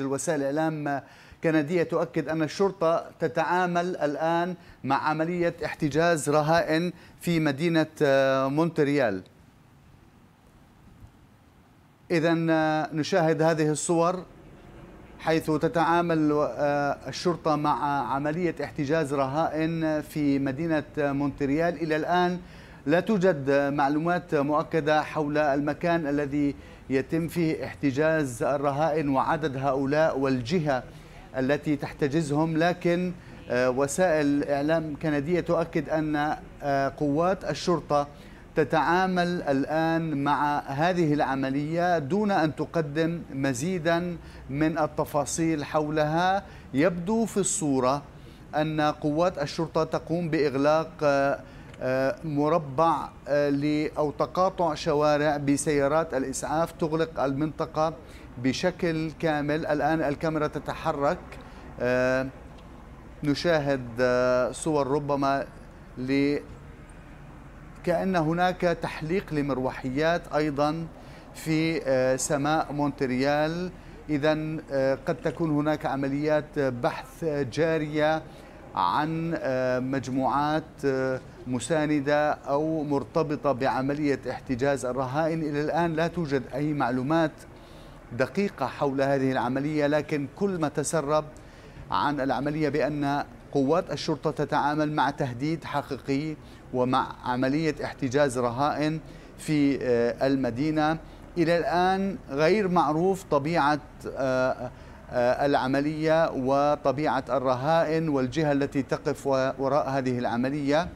وسائل الإعلام كندية تؤكد أن الشرطة تتعامل الآن مع عملية احتجاز رهائن في مدينة آه، مونتريال إذا آه، نشاهد هذه الصور حيث تتعامل آه، الشرطة مع عملية احتجاز رهائن في مدينة مونتريال إلى الآن لا توجد معلومات مؤكدة حول المكان الذي يتم فيه احتجاز الرهائن وعدد هؤلاء والجهة التي تحتجزهم لكن آه، وسائل إعلام كندية تؤكد أن آه، قوات الشرطة تتعامل الآن مع هذه العملية دون أن تقدم مزيدا من التفاصيل حولها يبدو في الصورة أن قوات الشرطة تقوم بإغلاق آه، آه، مربع آه، او تقاطع شوارع بسيارات الاسعاف تغلق المنطقه بشكل كامل الان الكاميرا تتحرك آه، نشاهد صور ربما ل كأن هناك تحليق لمروحيات أيضا في سماء مونتريال إذا قد تكون هناك عمليات بحث جارية عن آه، مجموعات آه، مساندة أو مرتبطة بعملية احتجاز الرهائن إلى الآن لا توجد أي معلومات دقيقة حول هذه العملية لكن كل ما تسرب عن العملية بأن قوات الشرطة تتعامل مع تهديد حقيقي ومع عملية احتجاز رهائن في آه، المدينة إلى الآن غير معروف طبيعة آه، العملية وطبيعة الرهائن والجهة التي تقف وراء هذه العملية